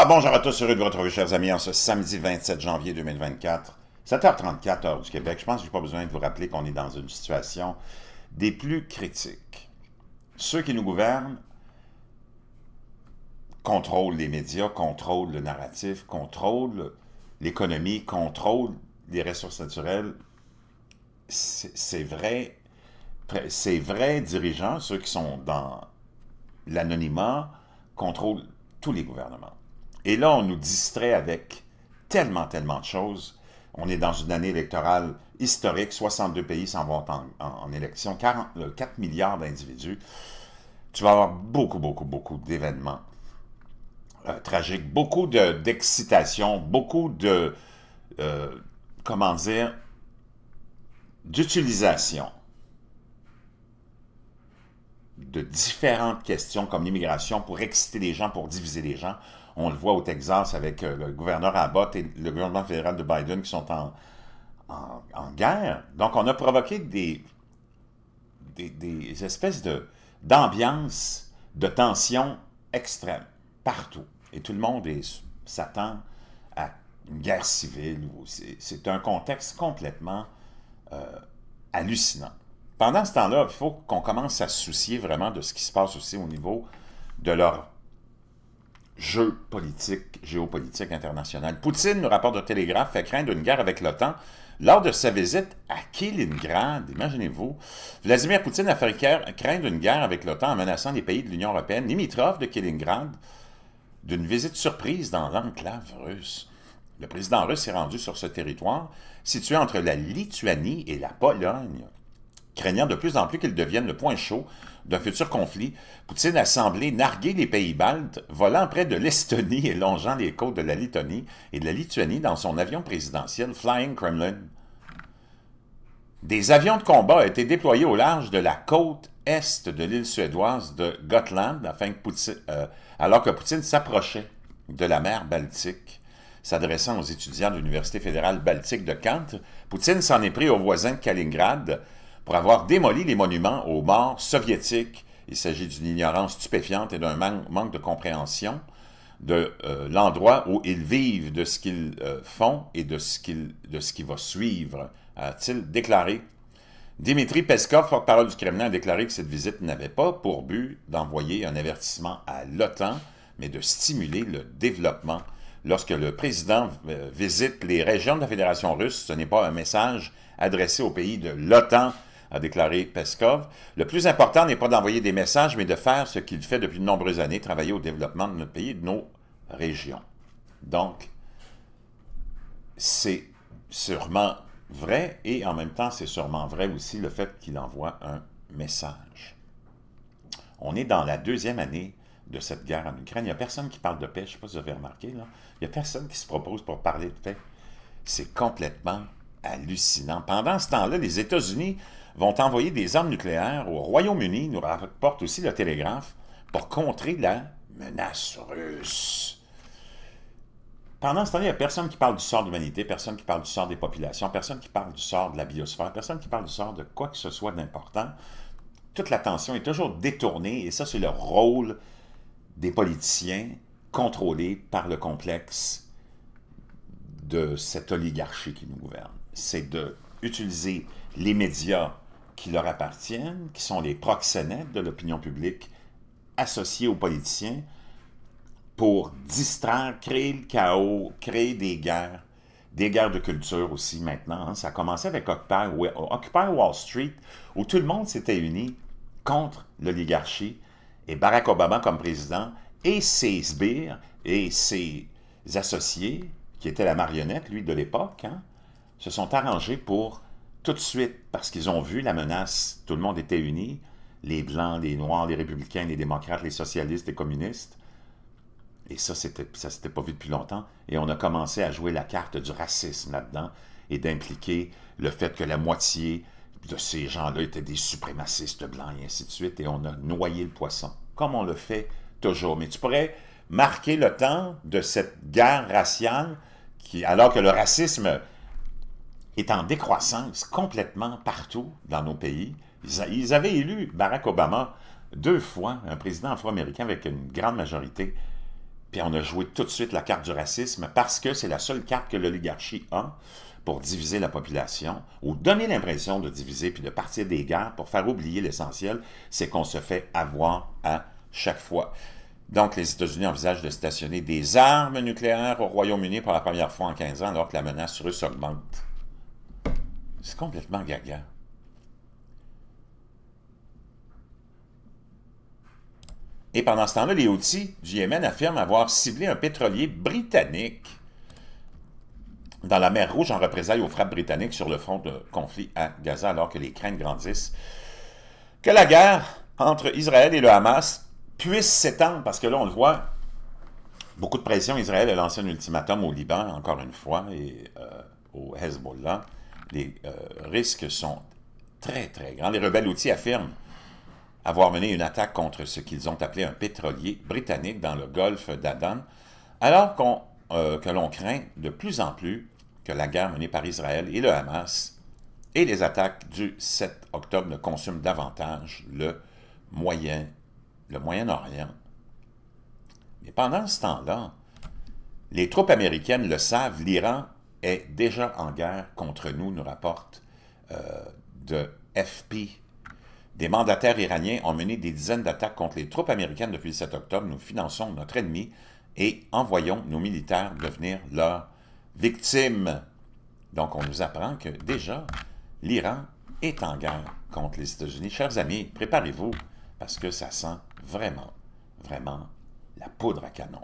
Ah, bonjour à tous, heureux de vous retrouver, chers amis, en ce samedi 27 janvier 2024, 7h34, heure du Québec. Je pense que je n'ai pas besoin de vous rappeler qu'on est dans une situation des plus critiques. Ceux qui nous gouvernent contrôlent les médias, contrôlent le narratif, contrôlent l'économie, contrôlent les ressources naturelles. C'est vrai, ces vrais dirigeants, ceux qui sont dans l'anonymat, contrôlent tous les gouvernements. Et là, on nous distrait avec tellement, tellement de choses. On est dans une année électorale historique. 62 pays s'en vont en, élection. 4 euh, milliards d'individus. Tu vas avoir beaucoup, beaucoup, beaucoup d'événements euh, tragiques. Beaucoup d'excitation. beaucoup de... Euh, comment dire, d'utilisation de différentes questions comme l'immigration pour exciter les gens, pour diviser les gens, on le voit au Texas avec euh, le gouverneur Abbott et le gouvernement fédéral de Biden qui sont en, en, guerre. Donc, on a provoqué des, des, espèces d'ambiance, de, tension extrême, partout. Et tout le monde s'attend à une guerre civile. C'est un contexte complètement euh, hallucinant. Pendant ce temps-là, il faut qu'on commence à se soucier vraiment de ce qui se passe aussi au niveau de leur jeu politique, géopolitique international. Poutine, le rapport de Télégraphe, fait craindre une guerre avec l'OTAN. Lors de sa visite à Kaliningrad, imaginez-vous, Vladimir Poutine a fait craindre une guerre avec l'OTAN en menaçant les pays de l'Union européenne limitrophes de Kaliningrad d'une visite surprise dans l'enclave russe. Le président russe est rendu sur ce territoire, situé entre la Lituanie et la Pologne craignant de plus en plus qu'il devienne le point chaud d'un futur conflit, Poutine a semblé narguer les Pays-Baltes, volant près de l'Estonie et longeant les côtes de la Litonie et de la Lituanie dans son avion présidentiel Flying Kremlin. Des avions de combat ont été déployés au large de la côte est de l'île suédoise de Gotland afin que euh, alors que Poutine s'approchait de la mer Baltique. S'adressant aux étudiants de l'Université fédérale baltique de Kant, Poutine s'en est pris au voisin de Kaliningrad, pour avoir démoli les monuments aux morts soviétiques. Il s'agit d'une ignorance stupéfiante et d'un manque de compréhension de euh, l'endroit où ils vivent, de ce qu'ils euh, font et de ce, qu de ce qui va suivre, a-t-il déclaré. Dimitri Peskov, porte-parole du Kremlin, a déclaré que cette visite n'avait pas pour but d'envoyer un avertissement à l'OTAN, mais de stimuler le développement. Lorsque le président euh, visite les régions de la Fédération russe, ce n'est pas un message adressé au pays de l'OTAN, a déclaré Peskov. Le plus important n'est pas d'envoyer des messages, mais de faire ce qu'il fait depuis de nombreuses années, travailler au développement de notre pays de nos régions. Donc, c'est sûrement vrai et en même temps, c'est sûrement vrai aussi le fait qu'il envoie un message. On est dans la deuxième année de cette guerre en Ukraine. Il n'y a personne qui parle de paix, je ne sais pas si vous avez remarqué, là. il n'y a personne qui se propose pour parler de paix. C'est complètement hallucinant. Pendant ce temps-là, les États-Unis vont envoyer des armes nucléaires au Royaume-Uni, nous rapporte aussi le Télégraphe, pour contrer la menace russe. Pendant ce temps-là, il n'y a personne qui parle du sort de l'humanité, personne qui parle du sort des populations, personne qui parle du sort de la biosphère, personne qui parle du sort de quoi que ce soit d'important. Toute l'attention est toujours détournée, et ça, c'est le rôle des politiciens contrôlés par le complexe de cette oligarchie qui nous gouverne. C'est d'utiliser les médias qui leur appartiennent, qui sont les proxénètes de l'opinion publique associés aux politiciens, pour distraire, créer le chaos, créer des guerres, des guerres de culture aussi maintenant. Hein. Ça a commencé avec Occupy, Occupy Wall Street, où tout le monde s'était uni contre l'oligarchie, et Barack Obama comme président, et ses sbires, et ses associés, qui était la marionnette, lui, de l'époque, hein, se sont arrangés pour tout de suite, parce qu'ils ont vu la menace, tout le monde était uni, les Blancs, les Noirs, les Républicains, les démocrates, les socialistes, les communistes. Et ça, c'était, ça s'était pas vu depuis longtemps. Et on a commencé à jouer la carte du racisme là-dedans et d'impliquer le fait que la moitié de ces gens-là étaient des suprémacistes blancs et ainsi de suite. Et on a noyé le poisson, comme on le fait toujours. Mais tu pourrais marquer le temps de cette guerre raciale alors que le racisme est en décroissance complètement partout dans nos pays, ils, ils avaient élu Barack Obama deux fois, un président afro-américain avec une grande majorité, puis on a joué tout de suite la carte du racisme parce que c'est la seule carte que l'oligarchie a pour diviser la population ou donner l'impression de diviser puis de partir des guerres pour faire oublier l'essentiel, c'est qu'on se fait avoir à chaque fois. Donc, les États-Unis envisagent de stationner des armes nucléaires au Royaume-Uni pour la première fois en 15 ans, alors que la menace russe augmente. C'est complètement gaga. Et pendant ce temps-là, les outils du Yémen affirment avoir ciblé un pétrolier britannique dans la mer Rouge en représailles aux frappes britanniques sur le front de conflit à Gaza, alors que les craintes grandissent que la guerre entre Israël et le Hamas puissent s'étendre, parce que là, on le voit, beaucoup de pression. Israël a lancé un ultimatum au Liban, encore une fois, et euh, au Hezbollah. Les euh, risques sont très, très grands. Les rebelles outils affirment avoir mené une attaque contre ce qu'ils ont appelé un pétrolier britannique dans le golfe d'Adam, alors euh, que l'on craint de plus en plus que la guerre menée par Israël et le Hamas et les attaques du 7 octobre ne consument davantage le moyen le Moyen-Orient. Mais pendant ce temps-là, les troupes américaines le savent, l'Iran est déjà en guerre contre nous, nous rapporte euh, de FP. Des mandataires iraniens ont mené des dizaines d'attaques contre les troupes américaines depuis le 7 octobre. Nous finançons notre ennemi et envoyons nos militaires devenir leurs victimes. Donc, on nous apprend que déjà, l'Iran est en guerre contre les États-Unis. Chers amis, préparez-vous, parce que ça sent Vraiment, vraiment la poudre à canon.